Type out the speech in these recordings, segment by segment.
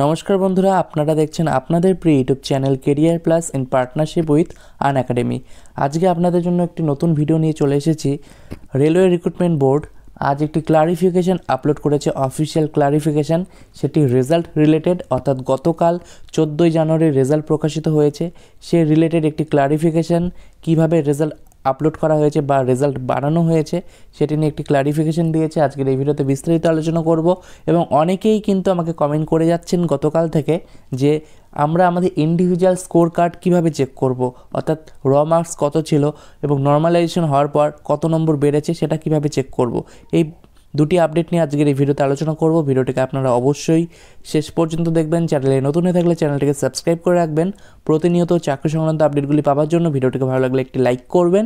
নমস্কার বন্ধুরা আপনারা দেখছেন আপনাদের প্রিয় YouTube channel career plus in partnership with Unacademy আজকে আপনাদের জন্য একটি নতুন ভিডিও নিয়ে চলে এসেছি রেলওয়ে রিক্রুটমেন্ট বোর্ড আজ একটি ক্লারিফিকেশান আপলোড করেছে অফিসিয়াল ক্লারিফিকেশান সেটি রেজাল্ট রিলেটেড অর্থাৎ গতকাল চোদ্দোই জানুয়ারি রেজাল্ট প্রকাশিত হয়েছে সে রিলেটেড একটি ক্লারিফিকেশান কিভাবে রেজাল্ট আপলোড করা হয়েছে বা রেজাল্ট বানানো হয়েছে সেটি নিয়ে একটি ক্লারিফিকেশন দিয়েছে আজকের এই ভিডিওতে বিস্তারিত আলোচনা করব এবং অনেকেই কিন্তু আমাকে কমেন্ট করে যাচ্ছেন গতকাল থেকে যে আমরা আমাদের ইন্ডিভিজুয়াল স্কোর কার্ড কীভাবে চেক করব অর্থাৎ র মার্কস কত ছিল এবং নর্মালাইজেশন হওয়ার পর কত নম্বর বেড়েছে সেটা কিভাবে চেক করব এই দুটি আপডেট নিয়ে আজকের এই ভিডিওতে আলোচনা করব ভিডিওটিকে আপনারা অবশ্যই শেষ পর্যন্ত দেখবেন চ্যানেলে নতুন হয়ে থাকলে চ্যানেলটিকে সাবস্ক্রাইব করে রাখবেন প্রতিনিয়ত চাকরি সংক্রান্ত আপডেটগুলি পাওয়ার জন্য ভিডিওটিকে ভালো লাগলে একটি লাইক করবেন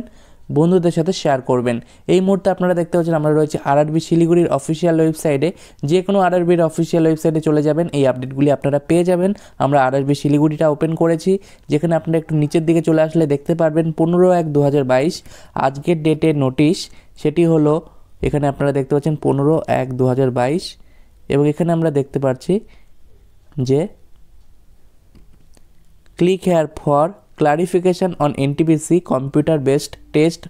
বন্ধুদের সাথে শেয়ার করবেন এই মুহূর্তে আপনারা দেখতে পাচ্ছেন আমরা রয়েছে আরআরবি শিলিগুড়ির অফিসিয়াল ওয়েবসাইটে যে কোনো আরআরবির অফিসিয়াল ওয়েবসাইটে চলে যাবেন এই আপডেটগুলি আপনারা পেয়ে যাবেন আমরা আরআরবি শিলিগুড়িটা ওপেন করেছি যেখানে আপনারা একটু নিচের দিকে চলে আসলে দেখতে পারবেন পনেরো এক দু আজকের ডেটে নোটিশ সেটি হলো এখানে আপনারা দেখতে পাচ্ছেন পনেরো এক দু এবং এখানে আমরা দেখতে পাচ্ছি যে click here for clarification on NTPC computer based test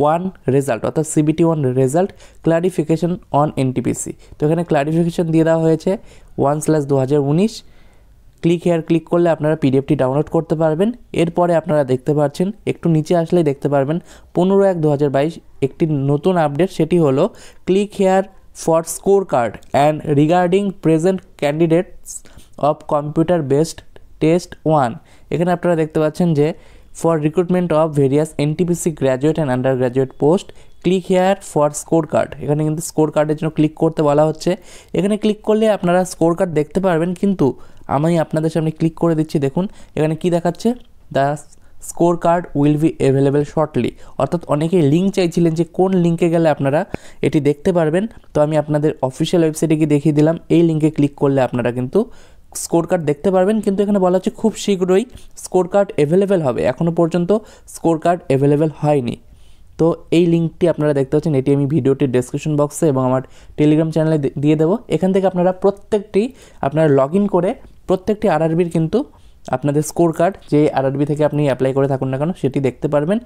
one result অর্থাৎ CBT one result clarification on NTPC তো এখানে ক্লারিফিকেশান দিয়ে দেওয়া হয়েছে ওয়ান স্ল্যাশ দু ক্লিক হেয়ার ক্লিক করলে আপনারা পিডিএফটি ডাউনলোড করতে পারবেন এরপরে আপনারা দেখতে পাচ্ছেন একটু নিচে আসলে দেখতে পারবেন পনেরো এক দু একটি নতুন আপডেট সেটি হলো click here for score card and regarding present candidates of computer based test one এখানে আপনারা দেখতে পাচ্ছেন যে for recruitment of various NTPC graduate and undergraduate post click here for score card এখানে কিন্তু স্কোর কার্ডের জন্য ক্লিক করতে বলা হচ্ছে এখানে ক্লিক করলে আপনারা স্কোর কার্ড দেখতে পারবেন কিন্তু আমি আপনাদের সামনে ক্লিক করে দিচ্ছি দেখুন এখানে কি দেখাচ্ছে the score card will be available shortly অর্থাৎ অনেকেই লিঙ্ক চাইছিলেন যে কোন লিঙ্কে গেলে আপনারা এটি দেখতে পারবেন তো আমি আপনাদের অফিসিয়াল ওয়েবসাইটে গিয়ে দেখিয়ে দিলাম এই লিঙ্কে ক্লিক করলে আপনারা কিন্তু স্কোর কার্ড দেখতে পারবেন কিন্তু এখানে বলা হচ্ছে খুব শীঘ্রই স্কোর কার্ড অ্যাভেলেবেল হবে এখনও পর্যন্ত স্কোর কার্ড অ্যাভেলেবেল হয়নি তো এই লিঙ্কটি আপনারা দেখতে পাচ্ছেন এটি আমি ভিডিওটির ডেসক্রিপশন বক্সে এবং আমার টেলিগ্রাম চ্যানেলে দিয়ে দেবো এখান থেকে আপনারা প্রত্যেকটি আপনারা লগ করে প্রত্যেকটি আরআরবির কিন্তু আপনাদের স্কোর কার্ড যে আরআরবি থেকে আপনি অ্যাপ্লাই করে থাকুন না কেন সেটি দেখতে পারবেন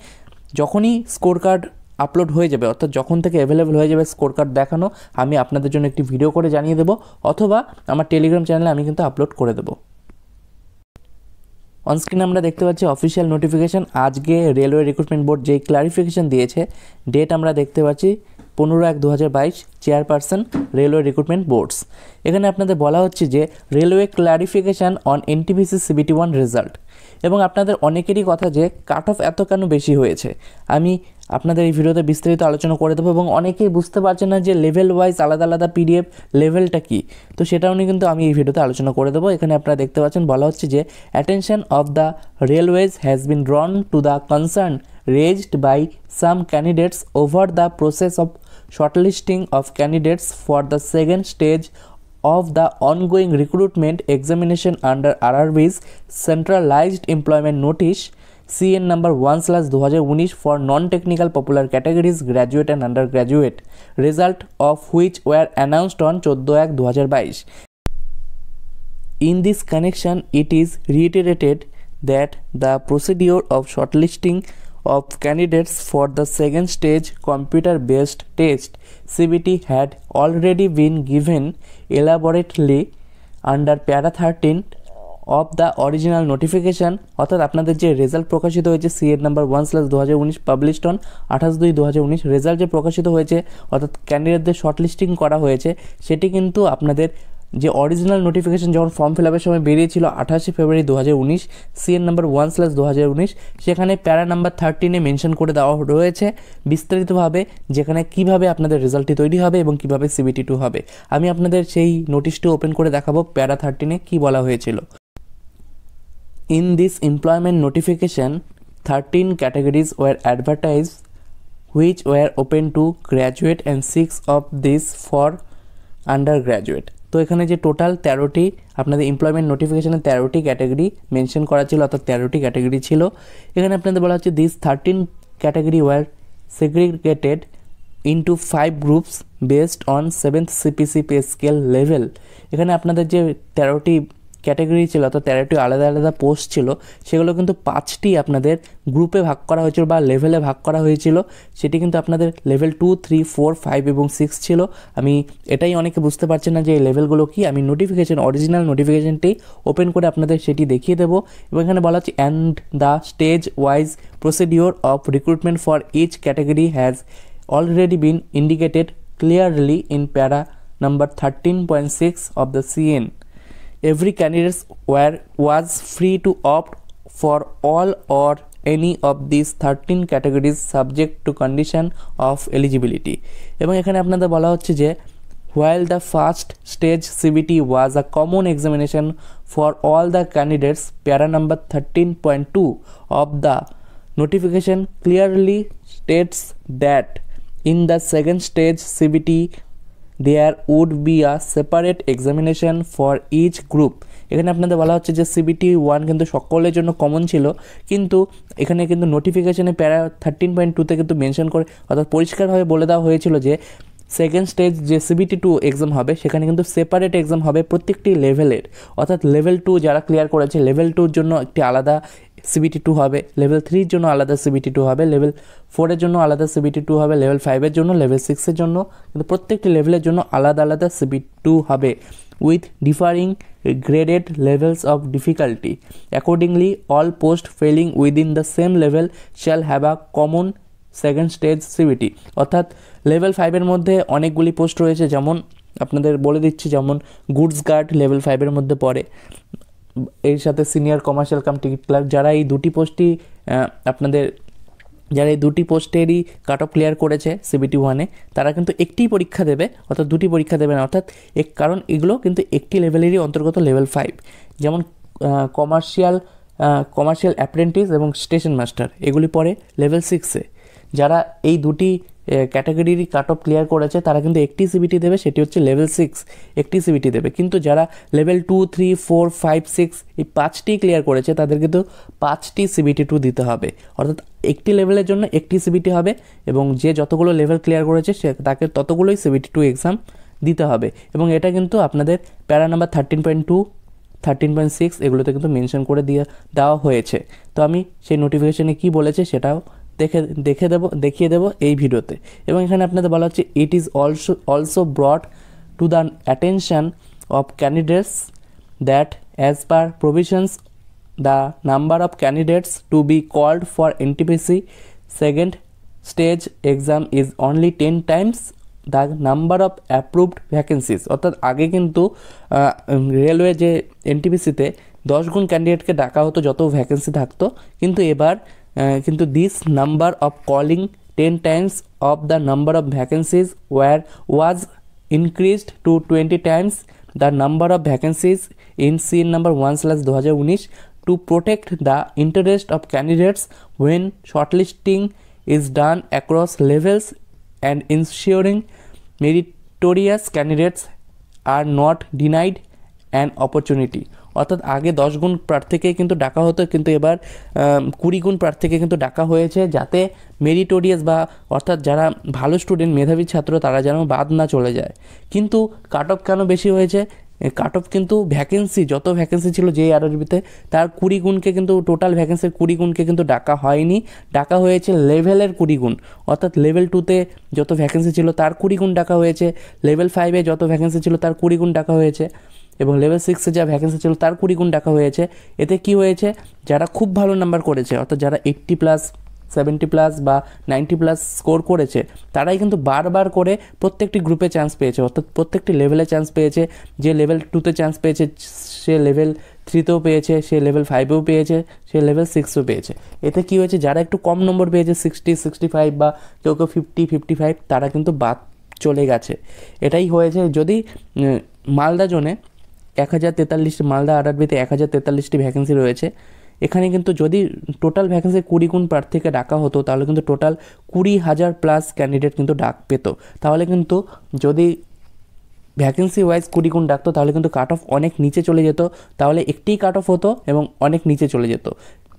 যখনই স্কোর কার্ড আপলোড হয়ে যাবে অর্থাৎ যখন থেকে অ্যাভেলেবেল হয়ে যাবে স্কোর কার্ড দেখানো আমি আপনাদের জন্য একটি ভিডিও করে জানিয়ে দেবো অথবা আমার টেলিগ্রাম চ্যানেলে আমি কিন্তু আপলোড করে দেবো অনস্ক্রিন আমরা দেখতে পাচ্ছি অফিসিয়াল নোটিফিকেশান আজকে রেলওয়ে রিক্রুটমেন্ট বোর্ড যে ক্লারিফিকেশান দিয়েছে ডেট আমরা দেখতে পাচ্ছি পনেরো এক দু হাজার বাইশ চেয়ারপারসন রেলওয়ে রিক্রুটমেন্ট বোর্ডস এখানে আপনাদের বলা হচ্ছে যে railway clarification on NTPC CBT one result এবং আপনাদের অনেকেরই কথা যে কাট অফ এত কেন বেশি হয়েছে আমি আপনাদের এই ভিডিওতে বিস্তারিত আলোচনা করে দেবো এবং অনেকেই বুঝতে পারছে না যে লেভেল ওয়াইজ আলাদা আলাদা পিডিএফ লেভেলটা কী তো সেটা নিয়ে কিন্তু আমি এই ভিডিওতে আলোচনা করে দেবো এখানে আপনারা দেখতে পাচ্ছেন বলা হচ্ছে যে attention of the railways has been drawn to the concern raised by some candidates over the process of shortlisting of candidates for the second stage of the ongoing recruitment examination under RRB's centralized employment notice CN number 1 slash 2019 for non-technical popular categories graduate and undergraduate result of which were announced on 14 2022 in this connection it is reiterated that the procedure of shortlisting of candidates for the second stage computer based test CBT had already been given elaborately under para 13 of the original notification অর্থাৎ আপনাদের যে result প্রকাশিত হয়েছে সিএড number one slash দু হাজার উনিশ published on আঠাশ দুই দু হাজার উনিশ রেজাল্ট যে প্রকাশিত হয়েছে অর্থাৎ ক্যান্ডিডেটদের শর্টলিস্টিং করা হয়েছে সেটি কিন্তু আপনাদের যে অরিজিনাল নোটিফিকেশান যখন ফর্ম ফিল আপের সময় বেরিয়েছিল আঠাশে ফেব্রুয়ারি দু হাজার উনিশ সিএন নাম্বার ওয়ান স্ল্যাশ দু হাজার উনিশ সেখানে প্যারা নাম্বার থার্টিনে মেনশন করে দেওয়া রয়েছে বিস্তারিতভাবে যেখানে কিভাবে আপনাদের রেজাল্টটি তৈরি হবে এবং কিভাবে সিবিটি টু হবে আমি আপনাদের সেই নোটিশটি ওপেন করে দেখাবো প্যারা থার্টিনে কি বলা হয়েছিল in this employment notification thirteen categories were advertise which were open to graduate and six of this for undergraduate তো এখানে যে টোটাল তেরোটি আপনাদের এমপ্লয়মেন্ট নোটিফিকেশানে তেরোটি ক্যাটাগরি মেনশন করা ছিল অর্থাৎ তেরোটি ক্যাটাগরি ছিল এখানে আপনাদের বলা হচ্ছে this thirteen category were segregated to five groups based on seventh CPC pay scale level এখানে আপনাদের যে তেরোটি ক্যাটাগরি ছিল অর্থাৎ তেরোটি আলাদা আলাদা পোস্ট ছিল সেগুলো কিন্তু পাঁচটি আপনাদের গ্রুপে ভাগ করা হয়েছিল বা লেভেলে ভাগ করা হয়েছিল সেটি কিন্তু আপনাদের level two three four five এবং সিক্স ছিল আমি এটাই অনেকে বুঝতে পারছেন না যে এই লেভেলগুলো কি আমি নোটিফিকেশান অরিজিনাল নোটিফিকেশানটি ওপেন করে আপনাদের সেটি দেখিয়ে দেবো এবং এখানে বলা হচ্ছে and the stage wise procedure of recruitment for each category has already been indicated clearly in para number thirteen point six of the CEN every candidates were was free to opt for all or any of these 13 categories subject to condition of eligibility এবং এখানে আপনাদের বলা হচ্ছে যে while the first stage CBT was a common examination for all the candidates, para number 13.2 of the notification clearly states that in the second stage CBT there would be a separate examination for each group এখানে আপনাদের বলা হচ্ছে যে CBT one কিন্তু সকলের জন্য common ছিল কিন্তু এখানে কিন্তু নোটিফিকেশানে প্যারা থার্টিন পয়েন্ট টুতে কিন্তু মেনশন করে অর্থাৎ পরিষ্কারভাবে বলে দেওয়া হয়েছিল যে সেকেন্ড স্টেজ যে সিবিটি টু এক্সাম হবে সেখানে কিন্তু সেপারেট এক্সাম হবে প্রত্যেকটি লেভেলের অর্থাৎ লেভেল টু যারা ক্লিয়ার করেছে লেভেল টুর জন্য একটি আলাদা সিবিটি টু হবে লেভেল থ্রির জন্য আলাদা সিবিটি টু হবে লেভেল ফোরের জন্য আলাদা সিবিটি টু হবে লেভেল ফাইভের জন্য লেভেল সিক্সের জন্য কিন্তু প্রত্যেকটি লেভেলের জন্য আলাদা আলাদা সিবি টু হবে with differing graded levels of difficulty accordingly all post falling within the same level shall have a common second stage CBT অর্থাৎ লেভেল ফাইভের মধ্যে অনেকগুলি পোস্ট রয়েছে যেমন আপনাদের বলে দিচ্ছি যেমন গুডস গার্ড লেভেল ফাইভের মধ্যে পড়ে এর সাথে senior commercial cum ticket clerk যারা এই দুটি পোস্টই আপনাদের যারা এই দুটি পোস্টেরই কাট অফ ক্লিয়ার করেছে সিবিটি ওয়ানে তারা কিন্তু একটি পরীক্ষা দেবে অর্থাৎ দুটি পরীক্ষা দেবে না অর্থাৎ এক কারণ এগুলো কিন্তু একটি লেভেলেরই অন্তর্গত লেভেল ফাইভ যেমন কমার্শিয়াল কমার্শিয়াল অ্যাপ্রেন্টিস এবং স্টেশন মাস্টার এগুলি পরে লেভেল সিক্সে যারা এই দুটি ক্যাটাগরির কাট অফ ক্লিয়ার করেছে তারা কিন্তু একটি সিবিটি দেবে সেটি হচ্ছে লেভেল সিক্স একটি সিবিটি দেবে কিন্তু যারা level two three four five six এই পাঁচটি ক্লিয়ার করেছে তাদের কিন্তু পাঁচটি সিবিটি টু দিতে হবে অর্থাৎ একটি লেভেলের জন্য একটি সিবিটি হবে এবং যে যতগুলো লেভেল ক্লিয়ার করেছে সে তাকে ততগুলোই সিবিটি টু এক্সাম দিতে হবে এবং এটা কিন্তু আপনাদের para number thirteen point two thirteen point six এগুলোতে কিন্তু মেনশন করে দিয়ে দেওয়া হয়েছে তো আমি সেই নোটিফিকেশানে কী বলেছে সেটাও দেখে দেখে দেবো দেখিয়ে দেবো এই ভিডিওতে এবং এখানে আপনাদের বলা হচ্ছে it is also also brought to the attention of candidates that as per provisions the number of candidates to be called for NTPC second stage exam is only ten times the number of approved vacancies অর্থাৎ আগে কিন্তু railway যে এনটিপিসিতে দশ গুণ ক্যান্ডিডেটকে ডাকা হতো যত vacancy থাকতো কিন্তু এবার Uh, কিন্তু this number of calling ten times of the number of vacancies were was increased to twenty times the number of vacancies in CEN number one slash দু হাজার উনিশ to protect the interest of candidates when shortlisting is done across levels and ensuring meritorious candidates are not denied an opportunity অর্থাৎ আগে দশ গুণ প্রার্থীকে কিন্তু ডাকা হতো কিন্তু এবার কুড়ি গুণ প্রার্থীকে কিন্তু ডাকা হয়েছে যাতে মেরিটোরিয়াস বা অর্থাৎ যারা ভালো স্টুডেন্ট মেধাবী ছাত্র তারা যেন বাদ না চলে যায় কিন্তু কাট অফ কেন বেশি হয়েছে কাট অফ কিন্তু ভ্যাকেন্সি যত ভ্যাকেন্সি ছিল যে আরআরবিতে তার কুড়ি গুণকে কিন্তু টোটাল ভ্যাকেন্সির কুড়ি গুণকে কিন্তু ডাকা হয়নি ডাকা হয়েছে লেভেলের কুড়ি গুণ অর্থাৎ লেভেল টুতে যত ভ্যাকেন্সি ছিল তার কুড়ি গুণ ডাকা হয়েছে লেভেল ফাইভে যত ভ্যাকেন্সি ছিল তার কুড়ি গুণ ডাকা হয়েছে এবং লেভেল সিক্সে যা ভ্যাকেন্সি ছিল তার কুড়ি গুণ ডাকা হয়েছে এতে কি হয়েছে যারা খুব ভালো নাম্বার করেছে অর্থাৎ যারা এইটটি প্লাস সেভেন্টি প্লাস বা নাইনটি প্লাস স্কোর করেছে তারাই কিন্তু বারবার করে প্রত্যেকটি গ্রুপে চান্স পেয়েছে অর্থাৎ প্রত্যেকটি লেভেলে চান্স পেয়েছে যে লেভেল টুতে চান্স পেয়েছে সে লেভেল থ্রিতেও পেয়েছে সে লেভেল ফাইভেও পেয়েছে সে লেভেল সিক্সও পেয়েছে এতে কী হয়েছে যারা একটু কম নম্বর পেয়েছে সিক্সটি সিক্সটি ফাইভ বা কেউ কেউ ফিফটি ফিফটি ফাইভ তারা কিন্তু বাদ চলে গেছে এটাই হয়েছে যদি মালদা জোনে এক হাজার তেতাল্লিশটি মালদা আরআরবিতে এক হাজার তেতাল্লিশটি ভ্যাকেন্সি রয়েছে এখানে কিন্তু যদি টোটাল ভ্যাকেন্সি কুড়ি গুণ প্রার্থীকে ডাকা হতো তাহলে কিন্তু টোটাল কুড়ি হাজার প্লাস ক্যান্ডিডেট কিন্তু ডাক পেত তাহলে কিন্তু যদি ভ্যাকেন্সি ওয়াইজ কুড়ি গুণ ডাকতো তাহলে কিন্তু কাট অফ অনেক নিচে চলে যেত তাহলে একটি কাট অফ হতো এবং অনেক নিচে চলে যেত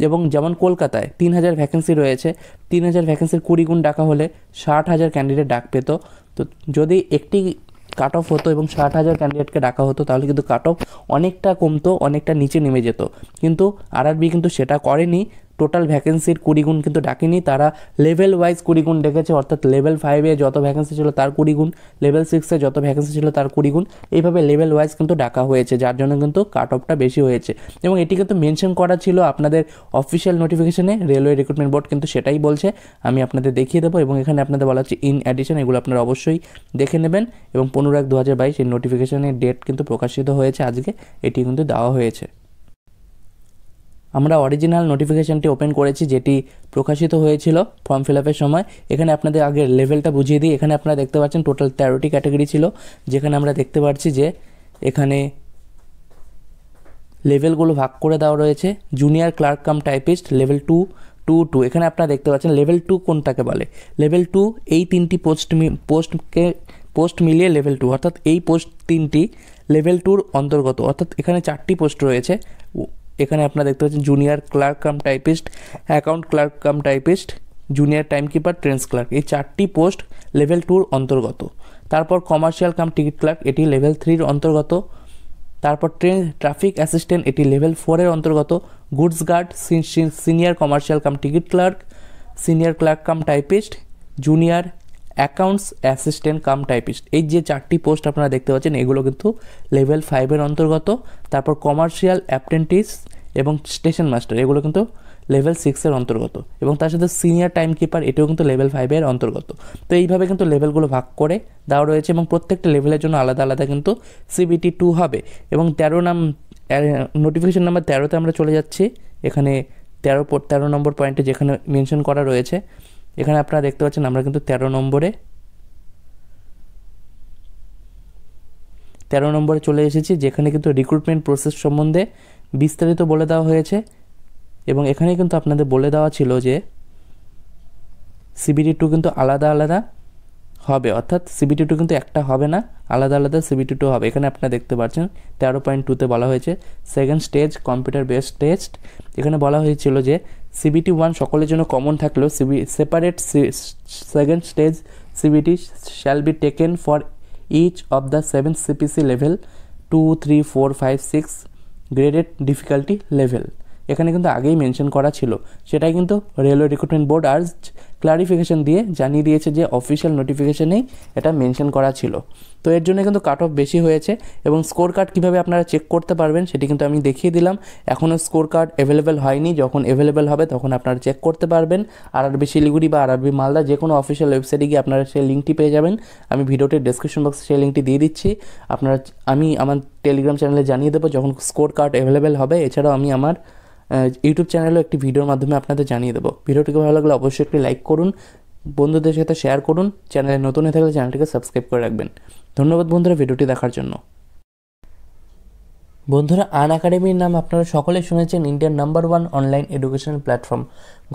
এবং যেমন কলকাতায় তিন হাজার ভ্যাকেন্সি রয়েছে তিন হাজার ভ্যাকেন্সির কুড়ি গুণ ডাকা হলে ষাট হাজার ক্যান্ডিডেট ডাক পেত তো যদি একটি কাট অফ হতো এবং ষাট হাজার ক্যান্ডিডেটকে ডাকা হতো তাহলে কিন্তু কাট অফ অনেকটা কমতো অনেকটা নিচে নেমে যেত কিন্তু আরআরবি কিন্তু সেটা করেনি টোটাল ভ্যাকেন্সির কুড়ি গুণ কিন্তু ডাকেনি তারা লেভেল ওয়াইজ কুড়ি গুণ ডেকেছে অর্থাৎ লেভেল ফাইভে যত ভ্যাকেন্সি ছিল তার কুড়ি গুণ লেভেল সিক্সে যত ভ্যাকেন্সি ছিল তার কুড়ি গুণ এইভাবে লেভেল ওয়াইজ কিন্তু ডাকা হয়েছে যার জন্য কিন্তু কাট অফটা বেশি হয়েছে এবং এটি কিন্তু মেনশন করা ছিল আপনাদের অফিসিয়াল নোটিফিকেশনে রেলওয়ে রিক্রুটমেন্ট বোর্ড কিন্তু সেটাই বলছে আমি আপনাদের দেখিয়ে দেবো এবং এখানে আপনাদের বলা হচ্ছে ইন অ্যাডিশন এগুলো আপনারা অবশ্যই দেখে নেবেন এবং পনেরো এক দু হাজার বাইশ এই নোটিফিকেশনের ডেট কিন্তু প্রকাশিত হয়েছে আজকে এটি কিন্তু দেওয়া হয়েছে আমরা অরিজিনাল নোটিফিকেশানটি ওপেন করেছি যেটি প্রকাশিত হয়েছিল ফর্ম ফিল আপের সময় এখানে আপনাদের আগের লেভেলটা বুঝিয়ে দিই এখানে আপনারা দেখতে পাচ্ছেন টোটাল তেরোটি ক্যাটাগরি ছিল যেখানে আমরা দেখতে পাচ্ছি যে এখানে লেভেলগুলো ভাগ করে দেওয়া রয়েছে junior clerk cum typist level two two two এখানে আপনারা দেখতে পাচ্ছেন লেভেল টু কোনটাকে বলে লেভেল টু এই তিনটি পোস্ট পোস্টকে পোস্ট মিলিয়ে লেভেল টু অর্থাৎ এই পোস্ট তিনটি লেভেল টুর অন্তর্গত অর্থাৎ এখানে চারটি পোস্ট রয়েছে এখানে আপনারা দেখতে পাচ্ছেন junior clerk cum typist account clerk cum typist junior timekeeper trains clerk এই চারটি পোস্ট লেভেল টুর অন্তর্গত তারপর কমার্শিয়াল কাম টিকিট ক্লার্ক এটি লেভেল থ্রির অন্তর্গত তারপর ট্রেন ট্রাফিক অ্যাসিস্ট্যান্ট এটি লেভেল ফোরের অন্তর্গত goods guard senior commercial cum ticket clerk senior clerk cum typist junior accounts assistant cum typist এই যে চারটি পোস্ট আপনারা দেখতে পাচ্ছেন এগুলো কিন্তু লেভেল ফাইভের অন্তর্গত তারপর কমার্শিয়াল অ্যাপ্রেন্টিস এবং স্টেশন মাস্টার এগুলো কিন্তু লেভেল সিক্সের অন্তর্গত এবং তার সাথে সিনিয়র টাইম কিপার এটিও কিন্তু লেভেল ফাইভের অন্তর্গত তো এইভাবে কিন্তু লেভেলগুলো ভাগ করে দেওয়া রয়েছে এবং প্রত্যেকটা লেভেলের জন্য আলাদা আলাদা কিন্তু সিবিটি টু হবে এবং তেরো নাম নোটিফিকেশন নাম্বার তেরোতে আমরা চলে যাচ্ছি এখানে তেরো তেরো নম্বর পয়েন্টে যেখানে মেনশন করা রয়েছে এখানে আপনারা দেখতে পাচ্ছেন আমরা কিন্তু তেরো নম্বরে তেরো নম্বরে চলে এসেছি যেখানে কিন্তু রিক্রুটমেন্ট প্রসেস সম্বন্ধে বিস্তারিত বলে দেওয়া হয়েছে এবং এখানে কিন্তু আপনাদের বলে দেওয়া ছিল যে সিবিটি টু কিন্তু আলাদা আলাদা হবে অর্থাৎ সিবিটি টু কিন্তু একটা হবে না আলাদা আলাদা সিবিটি টু হবে এখানে আপনারা দেখতে পাচ্ছেন তেরো পয়েন্ট টুতে বলা হয়েছে second stage computer based test এখানে বলা হয়েছিল যে সিবিটি ওয়ান সকলের জন্য কমন থাকলেও CBT separate second stage CBT shall be taken for each of the seven CPC level two three four five six graded difficulty level এখানে কিন্তু আগেই মেনশন করা ছিল সেটাই কিন্তু রেলওয়ে রিক্রুটমেন্ট বোর্ড আর ক্লারিফিকেশান দিয়ে জানিয়ে দিয়েছে যে অফিসিয়াল নোটিফিকেশানেই এটা মেনশন করা ছিল তো এর জন্য কিন্তু কাট অফ বেশি হয়েছে এবং স্কোর কার্ড কীভাবে আপনারা চেক করতে পারবেন সেটি কিন্তু আমি দেখিয়ে দিলাম এখনও স্কোর কার্ড অ্যাভেলেবেল হয়নি যখন অ্যাভেলেবেল হবে তখন আপনারা চেক করতে পারবেন আর আরবি শিলিগুড়ি বা আর আরবি মালদা যে কোনো অফিসিয়াল ওয়েবসাইটে গিয়ে আপনারা সেই লিঙ্কটি পেয়ে যাবেন আমি ভিডিওটির ডিসক্রিপশন বক্সে সেই লিঙ্কটি দিয়ে দিচ্ছি আপনারা আমি আমার টেলিগ্রাম চ্যানেলে জানিয়ে দেবো যখন স্কোর কার্ড অ্যাভেলেবেল হবে এছাড়াও আমি আমার ইউটিউব চ্যানেলেও একটি ভিডিওর মাধ্যমে আপনাদের জানিয়ে দেবো ভিডিওটিকে ভালো লাগলে অবশ্যই একটি লাইক করুন বন্ধুদের সাথে শেয়ার করুন চ্যানেলে নতুন হয়ে থাকলে চ্যানেলটিকে সাবস্ক্রাইব করে রাখবেন ধন্যবাদ বন্ধুরা ভিডিওটি দেখার জন্য বন্ধুরা আন একাডেমির নাম আপনারা সকলে শুনেছেন ইন্ডিয়ার number one online educational platform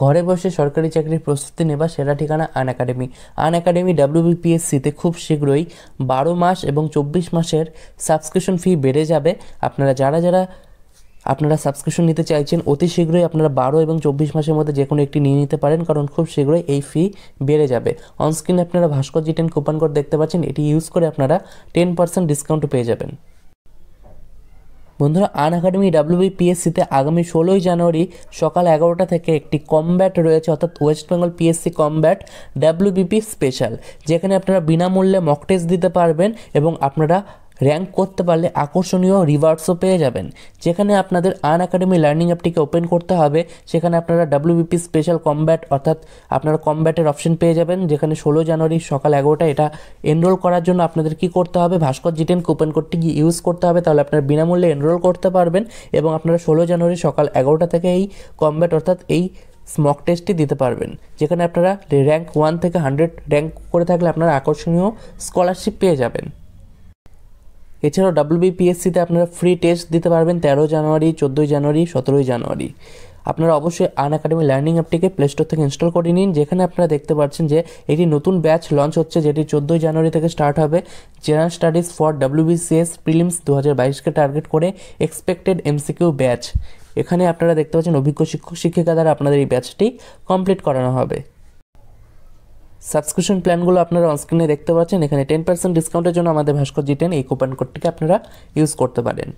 ঘরে বসে সরকারি চাকরির প্রস্তুতি নেবা সেরা ঠিকানা আন একাডেমি আন একাডেমি ডাব্লিউবিপিএসসিতে খুব শীঘ্রই বারো মাস এবং চব্বিশ মাসের সাবস্ক্রিপশন ফি বেড়ে যাবে আপনারা যারা যারা আপনারা সাবস্ক্রিপশন নিতে চাইছেন অতি শীঘ্রই আপনারা বারো এবং চব্বিশ মাসের মধ্যে যে কোনো একটি নিয়ে নিতে পারেন কারণ খুব শীঘ্রই এই ফি বেড়ে যাবে অনস্ক্রিনে আপনারা Bhaskar ji ten coupon code দেখতে পাচ্ছেন এটি ইউজ করে আপনারা টেন পার্সেন্ট ডিসকাউন্ট পেয়ে যাবেন বন্ধুরা আন একাডেমি ডাব্লিউবিপিএসসিতে আগামী ষোলোই জানুয়ারি সকাল এগারোটা থেকে একটি কমব্যাট রয়েছে অর্থাৎ West Bengal PSC combat WBP special যেখানে আপনারা বিনামূল্যে মক টেস্ট দিতে পারবেন এবং আপনারা র্যাঙ্ক করতে পারলে আকর্ষণীয় রিওয়ার্ডসও পেয়ে যাবেন যেখানে আপনাদের আন একাডেমি লার্নিং অ্যাপটিকে ওপেন করতে হবে সেখানে আপনারা ডাব্লিউবিপি স্পেশাল কমব্যাট অর্থাৎ আপনারা কমব্যাটের অপশন পেয়ে যাবেন যেখানে ষোলো জানুয়ারি সকাল এগারোটা এটা এনরোল করার জন্য আপনাদের কি করতে হবে ভাস্কর জিটেন কুপন কোডটি কি ইউজ করতে হবে তাহলে আপনারা বিনামূল্যে এনরোল করতে পারবেন এবং আপনারা ষোলো জানুয়ারি সকাল এগারোটা থেকে এই কমব্যাট অর্থাৎ এই স্মক টেস্টটি দিতে পারবেন যেখানে আপনারা র্যাঙ্ক ওয়ান থেকে হান্ড্রেড র্যাঙ্ক করে থাকলে আপনারা আকর্ষণীয় স্কলারশিপ পেয়ে যাবেন এছাড়াও ডাব্লিউবিপিএসসিতে আপনারা ফ্রি টেস্ট দিতে পারবেন তেরো জানুয়ারি চোদ্দোই জানুয়ারি সতেরোই জানুয়ারি আপনারা অবশ্যই আন একাডেমি লার্নিং অ্যাপটিকে প্লে স্টোর থেকে ইনস্টল করে নিন যেখানে আপনারা দেখতে পাচ্ছেন যে এটি নতুন ব্যাচ লঞ্চ হচ্ছে যেটি চোদ্দোই জানুয়ারি থেকে স্টার্ট হবে general studies for WBCS prelims দু হাজার বাইশকে টার্গেট করে এক্সপেক্টেড এমসিকিউ ব্যাচ এখানে আপনারা দেখতে পাচ্ছেন অভিজ্ঞ শিক্ষক শিক্ষিকা দ্বারা আপনাদের এই ব্যাচটি কমপ্লিট করানো হবে সাবস্ক্রিপশন প্ল্যানগুলো আপনারা অনস্ক্রিনে দেখতে পাচ্ছেন এখানে টেন পার্সেন্ট ডিসকাউন্টের জন্য আমাদের ভাস্কর জি টেন এই কুপন কোডটিকে আপনারা ইউজ করতে পারেন